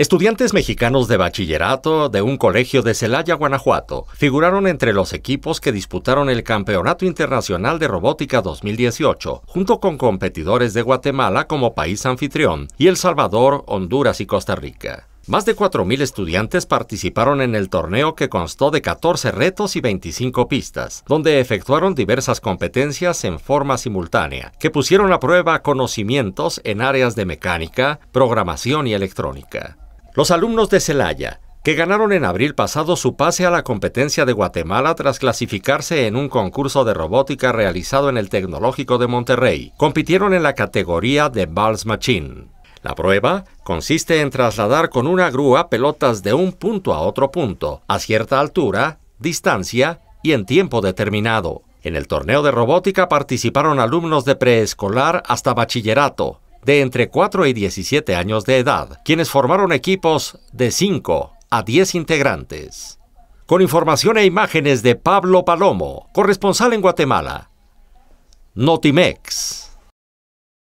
Estudiantes mexicanos de bachillerato de un colegio de Celaya, Guanajuato, figuraron entre los equipos que disputaron el Campeonato Internacional de Robótica 2018, junto con competidores de Guatemala como país anfitrión y El Salvador, Honduras y Costa Rica. Más de 4.000 estudiantes participaron en el torneo que constó de 14 retos y 25 pistas, donde efectuaron diversas competencias en forma simultánea, que pusieron a prueba conocimientos en áreas de mecánica, programación y electrónica. Los alumnos de Celaya, que ganaron en abril pasado su pase a la competencia de Guatemala tras clasificarse en un concurso de robótica realizado en el Tecnológico de Monterrey, compitieron en la categoría de Balls Machine. La prueba consiste en trasladar con una grúa pelotas de un punto a otro punto, a cierta altura, distancia y en tiempo determinado. En el torneo de robótica participaron alumnos de preescolar hasta bachillerato, de entre 4 y 17 años de edad, quienes formaron equipos de 5 a 10 integrantes. Con información e imágenes de Pablo Palomo, corresponsal en Guatemala. Notimex.